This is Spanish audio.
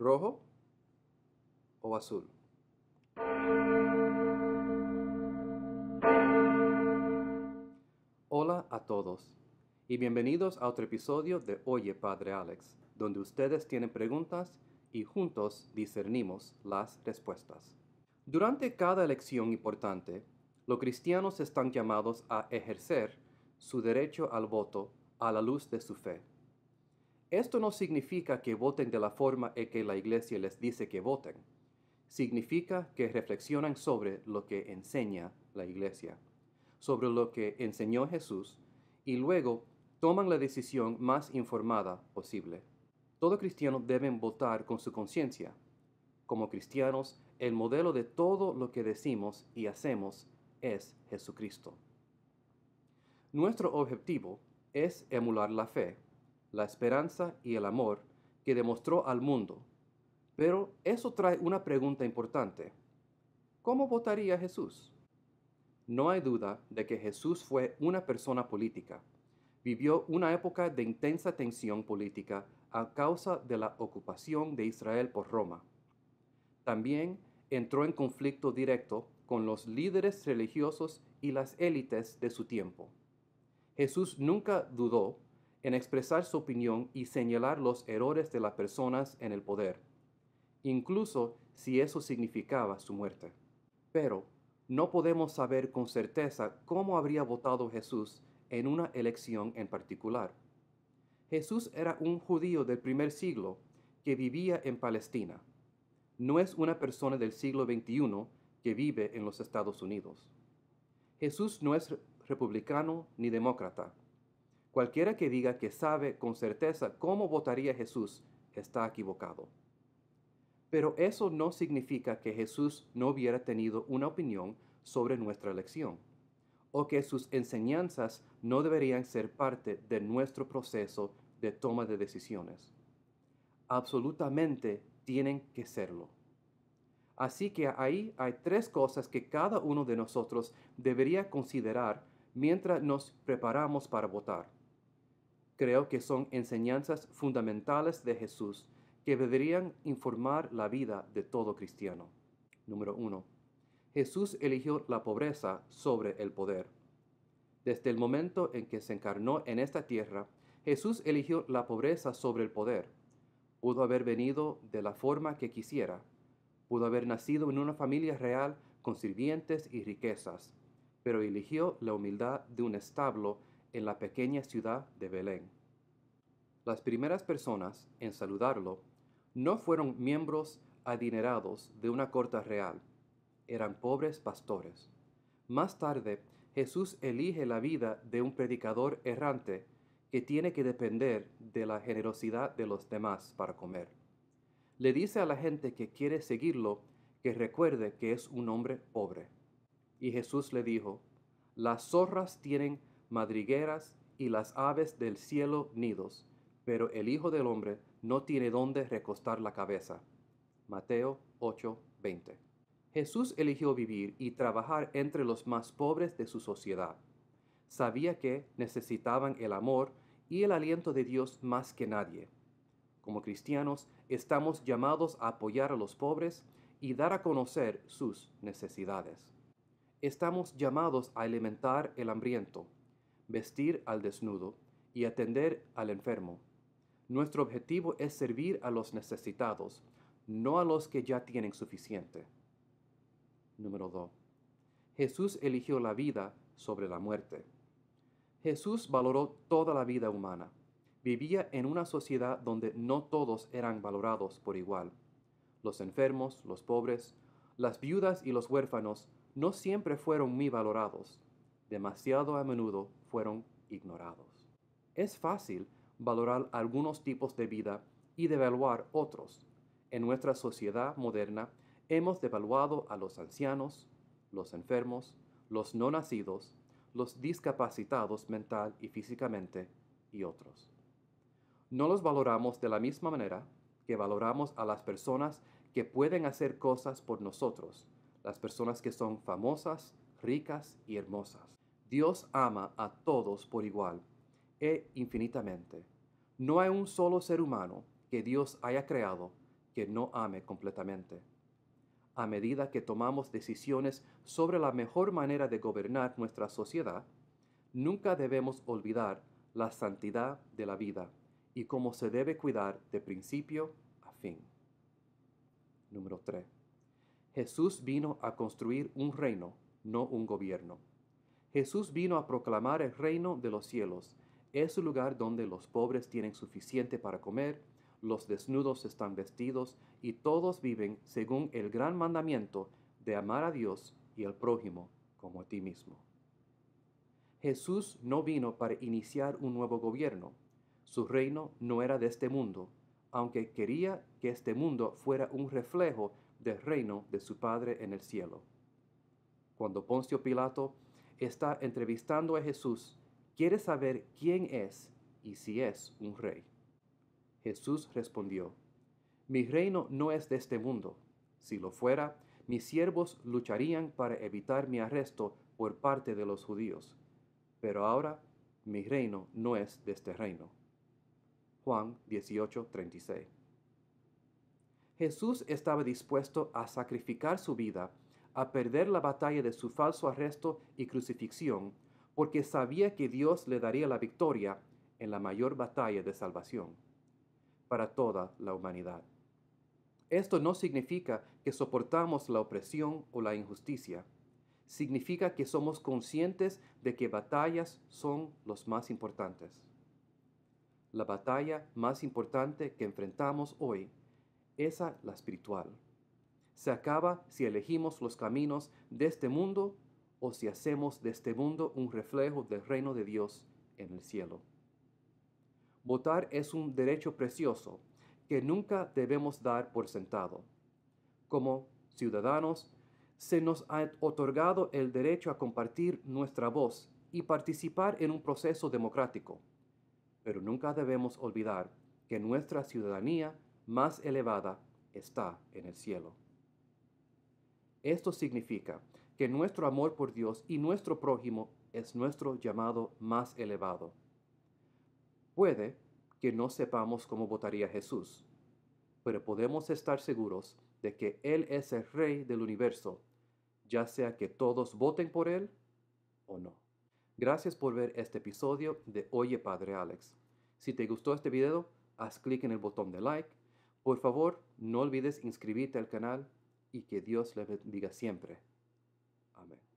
rojo o azul. Hola a todos y bienvenidos a otro episodio de Oye Padre Alex, donde ustedes tienen preguntas y juntos discernimos las respuestas. Durante cada elección importante, los cristianos están llamados a ejercer su derecho al voto a la luz de su fe. Esto no significa que voten de la forma en que la iglesia les dice que voten. Significa que reflexionan sobre lo que enseña la iglesia, sobre lo que enseñó Jesús y luego toman la decisión más informada posible. Todo cristiano debe votar con su conciencia. Como cristianos, el modelo de todo lo que decimos y hacemos es Jesucristo. Nuestro objetivo es emular la fe la esperanza y el amor que demostró al mundo. Pero eso trae una pregunta importante. ¿Cómo votaría Jesús? No hay duda de que Jesús fue una persona política. Vivió una época de intensa tensión política a causa de la ocupación de Israel por Roma. También entró en conflicto directo con los líderes religiosos y las élites de su tiempo. Jesús nunca dudó en expresar su opinión y señalar los errores de las personas en el poder, incluso si eso significaba su muerte. Pero no podemos saber con certeza cómo habría votado Jesús en una elección en particular. Jesús era un judío del primer siglo que vivía en Palestina. No es una persona del siglo XXI que vive en los Estados Unidos. Jesús no es republicano ni demócrata. Cualquiera que diga que sabe con certeza cómo votaría Jesús está equivocado. Pero eso no significa que Jesús no hubiera tenido una opinión sobre nuestra elección, o que sus enseñanzas no deberían ser parte de nuestro proceso de toma de decisiones. Absolutamente tienen que serlo. Así que ahí hay tres cosas que cada uno de nosotros debería considerar mientras nos preparamos para votar. Creo que son enseñanzas fundamentales de Jesús que deberían informar la vida de todo cristiano. Número 1. Jesús eligió la pobreza sobre el poder. Desde el momento en que se encarnó en esta tierra, Jesús eligió la pobreza sobre el poder. Pudo haber venido de la forma que quisiera. Pudo haber nacido en una familia real con sirvientes y riquezas, pero eligió la humildad de un establo en la pequeña ciudad de Belén. Las primeras personas en saludarlo no fueron miembros adinerados de una corte real, eran pobres pastores. Más tarde, Jesús elige la vida de un predicador errante que tiene que depender de la generosidad de los demás para comer. Le dice a la gente que quiere seguirlo que recuerde que es un hombre pobre. Y Jesús le dijo, las zorras tienen madrigueras y las aves del cielo nidos, pero el Hijo del Hombre no tiene dónde recostar la cabeza. Mateo 8:20. Jesús eligió vivir y trabajar entre los más pobres de su sociedad. Sabía que necesitaban el amor y el aliento de Dios más que nadie. Como cristianos, estamos llamados a apoyar a los pobres y dar a conocer sus necesidades. Estamos llamados a alimentar el hambriento, vestir al desnudo y atender al enfermo. Nuestro objetivo es servir a los necesitados, no a los que ya tienen suficiente. Número 2. Jesús eligió la vida sobre la muerte. Jesús valoró toda la vida humana. Vivía en una sociedad donde no todos eran valorados por igual. Los enfermos, los pobres, las viudas y los huérfanos no siempre fueron muy valorados. Demasiado a menudo fueron ignorados. Es fácil valorar algunos tipos de vida y devaluar otros. En nuestra sociedad moderna hemos devaluado a los ancianos, los enfermos, los no nacidos, los discapacitados mental y físicamente y otros. No los valoramos de la misma manera que valoramos a las personas que pueden hacer cosas por nosotros, las personas que son famosas, ricas y hermosas. Dios ama a todos por igual e infinitamente. No hay un solo ser humano que Dios haya creado que no ame completamente. A medida que tomamos decisiones sobre la mejor manera de gobernar nuestra sociedad, nunca debemos olvidar la santidad de la vida y cómo se debe cuidar de principio a fin. Número 3. Jesús vino a construir un reino, no un gobierno. Jesús vino a proclamar el reino de los cielos. Es un lugar donde los pobres tienen suficiente para comer, los desnudos están vestidos y todos viven según el gran mandamiento de amar a Dios y al prójimo como a ti mismo. Jesús no vino para iniciar un nuevo gobierno. Su reino no era de este mundo, aunque quería que este mundo fuera un reflejo del reino de su Padre en el cielo. Cuando Poncio Pilato está entrevistando a Jesús, quiere saber quién es y si es un rey. Jesús respondió, Mi reino no es de este mundo. Si lo fuera, mis siervos lucharían para evitar mi arresto por parte de los judíos. Pero ahora mi reino no es de este reino. Juan 18:36 Jesús estaba dispuesto a sacrificar su vida a perder la batalla de su falso arresto y crucifixión, porque sabía que Dios le daría la victoria en la mayor batalla de salvación para toda la humanidad. Esto no significa que soportamos la opresión o la injusticia. Significa que somos conscientes de que batallas son los más importantes. La batalla más importante que enfrentamos hoy, es la espiritual se acaba si elegimos los caminos de este mundo o si hacemos de este mundo un reflejo del reino de Dios en el cielo. Votar es un derecho precioso que nunca debemos dar por sentado. Como ciudadanos, se nos ha otorgado el derecho a compartir nuestra voz y participar en un proceso democrático. Pero nunca debemos olvidar que nuestra ciudadanía más elevada está en el cielo. Esto significa que nuestro amor por Dios y nuestro prójimo es nuestro llamado más elevado. Puede que no sepamos cómo votaría Jesús, pero podemos estar seguros de que Él es el Rey del universo, ya sea que todos voten por Él o no. Gracias por ver este episodio de Oye Padre Alex. Si te gustó este video, haz clic en el botón de like. Por favor, no olvides inscribirte al canal y que Dios le bendiga siempre. Amén.